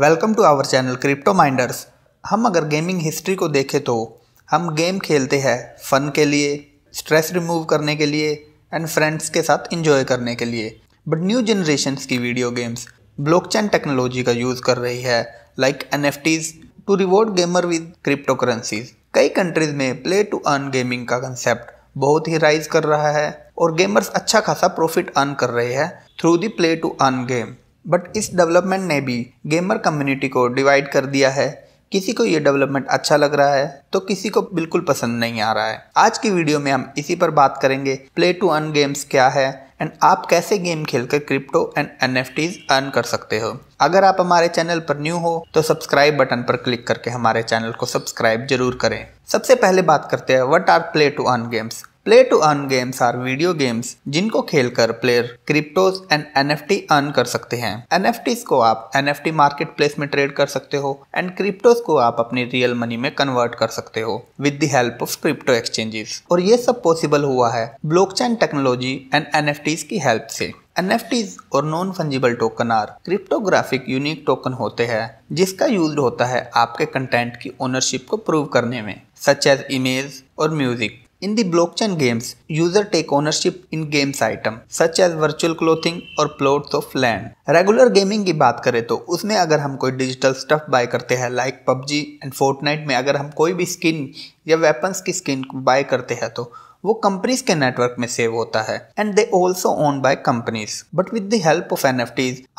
Welcome to our channel crypto minders हम अगर gaming history को देखें तो हम गेम खेलते हैं फ़न के लिए स्ट्रेस रिमूव करने के लिए एंड फ्रेंड्स के साथ इंजॉय करने के लिए बट न्यू जनरेशन्स की वीडियो गेम्स ब्लॉकचेन टेक्नोलॉजी का यूज़ कर रही है like in to reward gamer with crypto currencies कई कंट्रीज़ में प्ले टू अर्न गेमिंग का कंसेप्ट बहुत ही राइज कर रहा है और गेमर्स अच्छा खासा प्रॉफिट अर्न कर रहे हैं through the play to earn game but इस डेवलपमेंट ने भी गेमर कम्युनिटी को डिवाइड कर दिया है किसी को ये डेवलपमेंट अच्छा लग रहा है तो किसी को बिल्कुल पसंद नहीं आ रहा है आज की वीडियो में हम इसी पर बात करेंगे प्ले टू अर्न गेम्स क्या है एंड आप कैसे गेम खेलकर crypto and N F earn कर सकते हो अगर आप हमारे चैनल पर न्यू हो तो सब्सक्राइब बटन पर क्लिक करके हमारे चैनल को सब्सक्राइब जरूर करें सबसे पहले बात करते हैं what are play to earn games play to earn games are video games जिनको खेलकर player cryptos and N F T earn कर सकते हैं एन को आप N F T market place में ट्रेड कर सकते हो एंड क्रिप्टोज को आप अपनी रियल मनी में कन्वर्ट कर सकते हो with the help of crypto exchanges और ये सब पॉसिबल हुआ है blockchain technology and N F Ts की हेल्प से एन एफ टीज और non fungible token are cryptographic unique token होते हैं जिसका यूज होता है आपके कंटेंट की ओनरशिप को प्रूव करने में सच एज इमेज और music In the blockchain games, user take ownership in games item such as virtual clothing or plots of land. Regular gaming की बात करें तो उसमें अगर हम कोई digital stuff buy करते हैं like PUBG and Fortnite में अगर हम कोई भी skin या weapons की skin buy करते हैं तो वो कंपनीज के नेटवर्क में सेव होता है and they also own by companies but with the help of N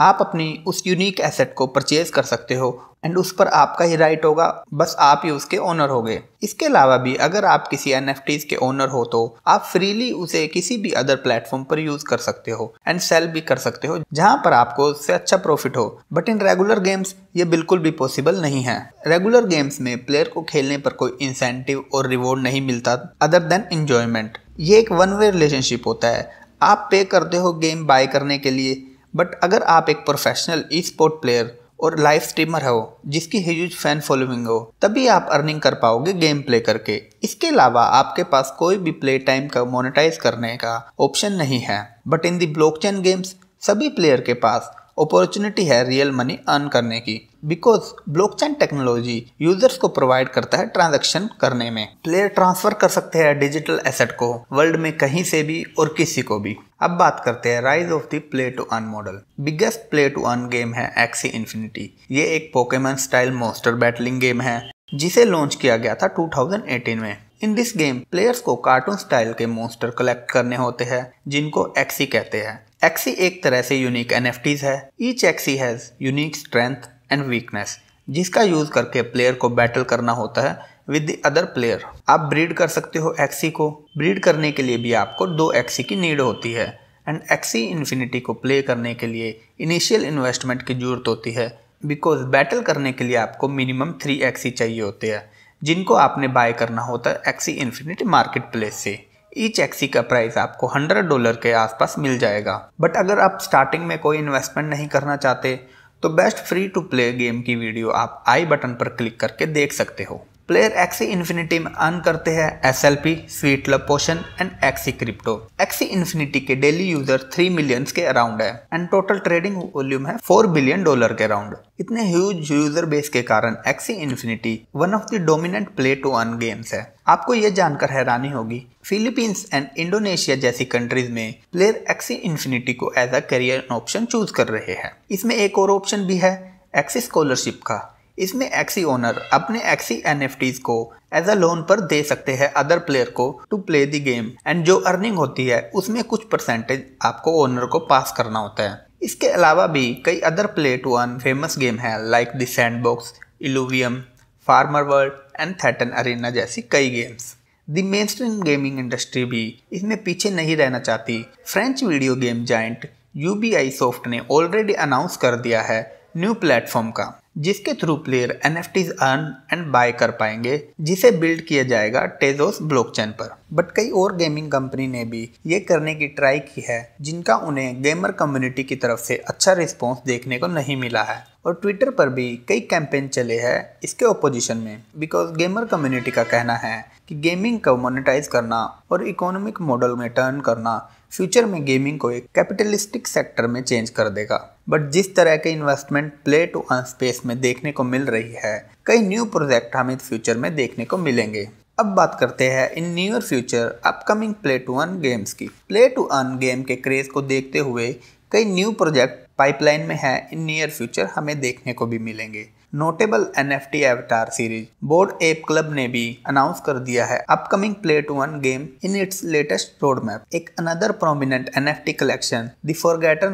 आप अपनी उस यूनिक एसेट को परचेज कर सकते हो एंड उस पर आपका ही राइट होगा बस आप ही उसके ओनर हो गए इसके अलावा भी अगर आप किसी एन के ओनर हो तो आप फ्रीली उसे किसी भी अदर प्लेटफॉर्म पर यूज कर सकते हो एंड सेल भी कर सकते हो जहां पर आपको उससे अच्छा प्रॉफिट हो बट इन रेगुलर गेम्स ये बिल्कुल भी पॉसिबल नहीं है रेगुलर गेम्स में प्लेयर को खेलने पर कोई इंसेंटिव और रिवॉर्ड नहीं मिलता अदर देन इंजॉयमेंट ये एक वन वे रिलेशनशिप होता है आप पे करते हो गेम बाय करने के लिए बट अगर आप एक प्रोफेशनल ई स्पोर्ट प्लेयर और लाइव स्ट्रीमर हो जिसकी ह्यूज फैन फॉलोइंग हो तभी आप अर्निंग कर पाओगे गेम प्ले करके इसके अलावा आपके पास कोई भी प्ले टाइम का मोनेटाइज करने का ऑप्शन नहीं है but in the blockchain games सभी प्लेयर के पास अपॉर्चुनिटी है रियल मनी अर्न करने की बिकॉज ब्लॉकचेन टेक्नोलॉजी यूजर्स को प्रोवाइड करता है ट्रांजेक्शन करने में प्लेयर ट्रांसफर कर सकते हैं डिजिटल एसेट को वर्ल्ड में कहीं से भी और किसी को भी अब बात करते हैं rise of the play to earn model biggest play to earn game है एक्सी इन्फिनिटी ये एक Pokemon style monster battling game है जिसे लॉन्च किया गया था 2018 में इन दिस गेम प्लेयर्स को कार्टून स्टाइल के मोस्टर कलेक्ट करने होते हैं जिनको एक्सी कहते हैं एक्सी एक तरह से यूनिक एन है each Axie has unique strength and weakness जिसका यूज़ करके प्लेयर को बैटल करना होता है विद द अदर प्लेयर आप ब्रीड कर सकते हो एक्सी को ब्रीड करने के लिए भी आपको दो एक्सी की नीड होती है एंड एक्सी इन्फिनिटी को प्ले करने के लिए इनिशियल इन्वेस्टमेंट की ज़रूरत होती है बिकॉज बैटल करने के लिए आपको मिनिमम थ्री एक्सी चाहिए होते हैं जिनको आपने बाय करना होता है एक्सी इन्फिनिटी मार्केट प्लेस से ईच एक्सी का प्राइस आपको हंड्रेड डॉलर के आसपास मिल जाएगा बट अगर आप स्टार्टिंग में कोई इन्वेस्टमेंट नहीं करना चाहते तो best free to play game की वीडियो आप आई बटन पर क्लिक करके देख सकते हो प्लेयर एक्सी इन्फिनिटी में अर्न करते हैं S L P sweet love potion and Axie crypto Axie Infinity के डेली यूजर थ्री मिलियन के अराउंड है एंड टोटल ट्रेडिंग वॉल्यूम है फोर बिलियन डॉलर के अराउंड इतने ह्यूज यूजर बेस के कारण Axie Infinity one of the dominant play to earn games है आपको ये जानकर हैरानी होगी फिलीपींस एंड इंडोनेशिया जैसी कंट्रीज में प्लेयर एक्सी इन्फिनिटी को as a career option choose कर रहे हैं इसमें एक और ऑप्शन भी है एक्सी स्कॉलरशिप का इसमें एक्सी ओनर अपने एक्सी एन को एज अ लोन पर दे सकते हैं अदर प्लेयर को to play the game and जो अर्निंग होती है उसमें कुछ परसेंटेज आपको ओनर को पास करना होता है इसके अलावा भी कई other play to earn famous game है like the box Illuvium farmer world and Thetan arena जैसी कई games the mainstream gaming industry भी इसमें पीछे नहीं रहना चाहती French video game giant Ubisoft ने ऑलरेडी अनाउंस कर दिया है न्यू प्लेटफॉर्म का जिसके through player N earn and buy कर पाएंगे जिसे बिल्ड किया जाएगा टेजोस ब्लॉकचेन पर बट कई और गेमिंग कंपनी ने भी ये करने की ट्राई की है जिनका उन्हें गेमर कम्युनिटी की तरफ से अच्छा रिस्पॉन्स देखने को नहीं मिला है और ट्विटर पर भी कई कैंपेन चले हैं इसके ओपोजिशन में बिकॉज गेमर कम्युनिटी का कहना है कि गेमिंग को मोनेटाइज करना और इकोनॉमिक मॉडल में टर्न करना फ्यूचर में गेमिंग को एक कैपिटलिस्टिक सेक्टर में चेंज कर देगा बट जिस तरह के investment play to earn space में देखने को मिल रही है कई न्यू प्रोजेक्ट हमें फ्यूचर में देखने को मिलेंगे अब बात करते हैं in near future upcoming play to earn games की प्ले टू अर्न गेम के क्रेज को देखते हुए कई न्यू प्रोजेक्ट पाइपलाइन में है इन नियर फ्यूचर हमें देखने को भी मिलेंगे notable N F T avatar series Bored Ape Club ने भी अनाउंस कर दिया है upcoming play to earn game in its latest roadmap एक another prominent N F T collection the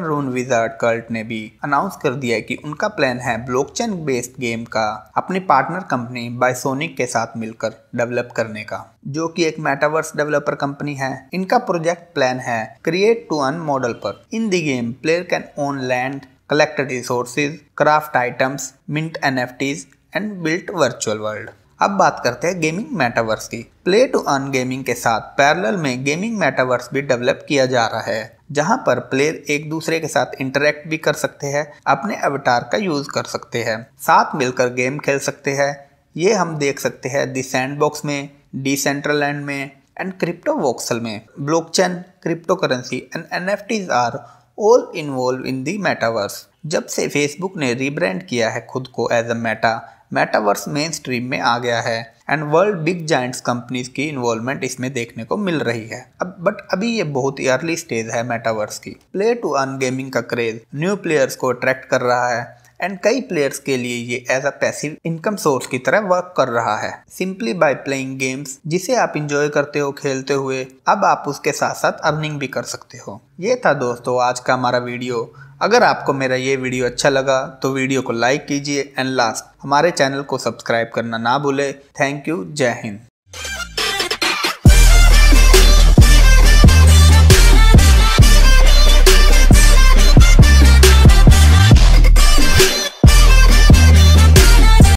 rune wizard cult ने भी अनाउंस कर दिया है कि उनका प्लान है ब्लॉक चेन बेस्ड गेम का अपनी पार्टनर कंपनी बायसोनिक के साथ मिलकर डेवलप करने का जो कि एक मेटावर्स डेवलपर कंपनी है इनका प्रोजेक्ट प्लान है क्रिएट टू अन मॉडल पर in the game player can own land collected resources, craft items, mint NFTs and built virtual world. अब बात करते हैं गेमिंग मेटावर्स की प्ले टू अर्न गेमिंग के साथ पैरेलल में गेमिंग मेटावर्स भी डेवलप किया जा रहा है जहां पर प्लेयर एक दूसरे के साथ इंटरेक्ट भी कर सकते हैं अपने अवतार का यूज कर सकते हैं साथ मिलकर गेम खेल सकते हैं ये हम देख सकते हैं दी सैंडबॉक्स में डी सेंट्रल डिसेंट्रलैंड में एंड क्रिप्टो वॉक्सल में blockchain crypto currency and N are all involve in the metaverse जब से फेसबुक ने रीब्रांड किया है खुद को as a meta metaverse mainstream में आ गया है and world big giants companies की इन्वॉल्वमेंट इसमें देखने को मिल रही है अब बट अभी ये बहुत ही अर्ली स्टेज है मेटावर्स की प्ले टू अर्न गेमिंग का क्रेज न्यू प्लेयर्स को अट्रैक्ट कर रहा है एंड कई प्लेयर्स के लिए ये as a passive income source की तरह वर्क कर रहा है सिंपली बाय प्लेइंग गेम्स जिसे आप इंजॉय करते हो खेलते हुए अब आप उसके साथ साथ अर्निंग भी कर सकते हो ये था दोस्तों आज का हमारा वीडियो अगर आपको मेरा ये वीडियो अच्छा लगा तो वीडियो को लाइक कीजिए एंड लास्ट हमारे चैनल को सब्सक्राइब करना ना भूले थैंक यू जय हिंद